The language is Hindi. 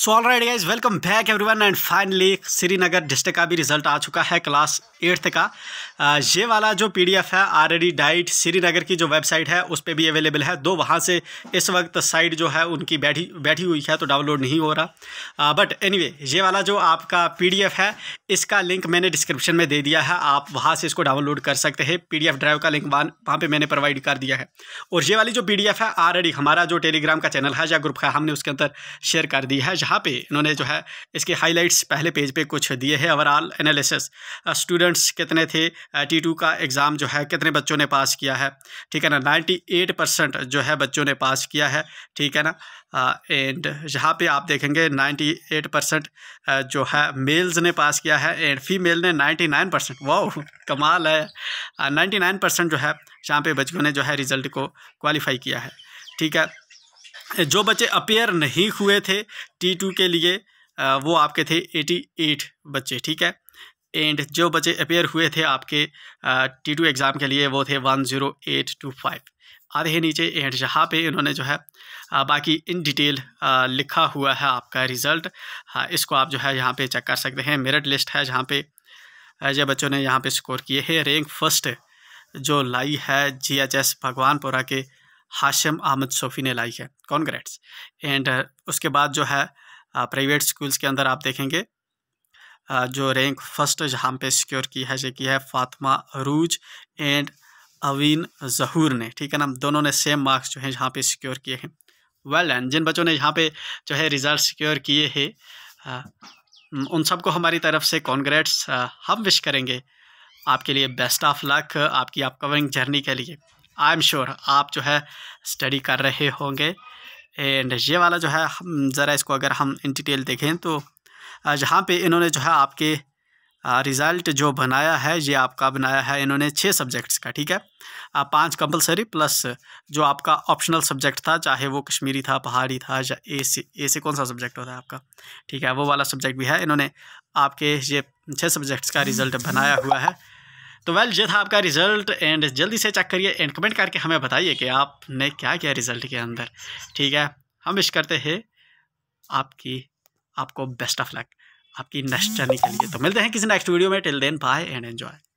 so all right guys welcome back everyone and finally Srinagar district का भी रिजल्ट आ चुका है क्लास एट्थ का ये वाला जो पीडीएफ है एडी डाइट श्रीनगर की जो वेबसाइट है उस पर भी अवेलेबल है दो वहाँ से इस वक्त साइट जो है उनकी बैठी बैठी हुई है तो डाउनलोड नहीं हो रहा बट एनी anyway, ये वाला जो आपका पी है इसका लिंक मैंने डिस्क्रिप्शन में दे दिया है आप वहाँ से इसको डाउनलोड कर सकते हैं पीडीएफ ड्राइव का लिंक वहाँ पे मैंने प्रोवाइड कर दिया है और ये वाली जो पीडीएफ है ऑलरेडी हमारा जो टेलीग्राम का चैनल है या ग्रुप है हमने उसके अंदर शेयर कर दी है जहाँ पे इन्होंने जो है इसके हाईलाइट्स पहले पेज पे कुछ दिए हैं ओवरऑल एनालिसिस स्टूडेंट्स कितने थे टी टू का एग्ज़ाम जो है कितने बच्चों ने पास किया है ठीक है ना नाइन्टी एट परसेंट जो है बच्चों ने पास किया है ठीक है ना एंड यहाँ पे आप देखेंगे 98 परसेंट जो है मेल्स ने पास किया है एंड फीमेल ने 99 परसेंट वाह कमाल है 99 परसेंट जो है यहाँ पे बच्चों ने जो है रिज़ल्ट को क्वालिफाई किया है ठीक है जो बच्चे अपेयर नहीं हुए थे टी टू के लिए वो आपके थे 88 बच्चे ठीक है एंड जो बच्चे अपेयर हुए थे आपके टी टू एग्ज़ाम के लिए वो थे one zero eight two five आधे नीचे एंड यहाँ पे इन्होंने जो है बाकी इन डिटेल लिखा हुआ है आपका रिज़ल्ट हाँ, इसको आप जो है यहाँ पे चेक कर सकते हैं मेरिट लिस्ट है जहाँ पे जो बच्चों ने यहाँ पे स्कोर किए हैं रैंक फर्स्ट जो लाई है जीएचएस भगवानपुरा के हाशिम अहमद सोफ़ी ने लाई है कॉन्ग्रेट्स एंड उसके बाद जो है प्राइवेट स्कूल्स के अंदर आप देखेंगे जो रैंक फर्स्ट जहाँ पे सिक्योर की है जो की है फातमा रूज एंड अवीन जहूर ने ठीक है ना दोनों ने सेम मार्क्स जो है यहाँ पे सिक्योर किए हैं वेल एंड जिन बच्चों ने यहाँ पे जो है रिज़ल्ट सिक्योर किए हैं उन सबको हमारी तरफ से कॉन्ग्रेट्स हम विश करेंगे आपके लिए बेस्ट ऑफ लक आपकी अपकमिंग जर्नी के लिए आई एम श्योर आप जो है स्टडी कर रहे होंगे एंड ये वाला जो है हम ज़रा इसको अगर हम इन डिटेल देखें तो जहाँ पे इन्होंने जो है आपके रिज़ल्ट जो बनाया है ये आपका बनाया है इन्होंने छः सब्जेक्ट्स का ठीक है पांच कंपलसरी प्लस जो आपका ऑप्शनल सब्जेक्ट था चाहे वो कश्मीरी था पहाड़ी था या ए से ए कौन सा सब्जेक्ट होता है आपका ठीक है वो वाला सब्जेक्ट भी है इन्होंने आपके ये छः सब्जेक्ट्स का रिज़ल्ट बनाया हुआ है तो वेल ये था आपका रिज़ल्ट एंड जल्दी से चेक करिए एंड कमेंट करके हमें बताइए कि आपने क्या किया रिज़ल्ट के अंदर ठीक है हम विश करते हैं आपकी आपको बेस्ट ऑफ लक आपकी इंडस्ट्री के लिए तो मिलते हैं किसी नेक्स्ट वीडियो में till then bye and enjoy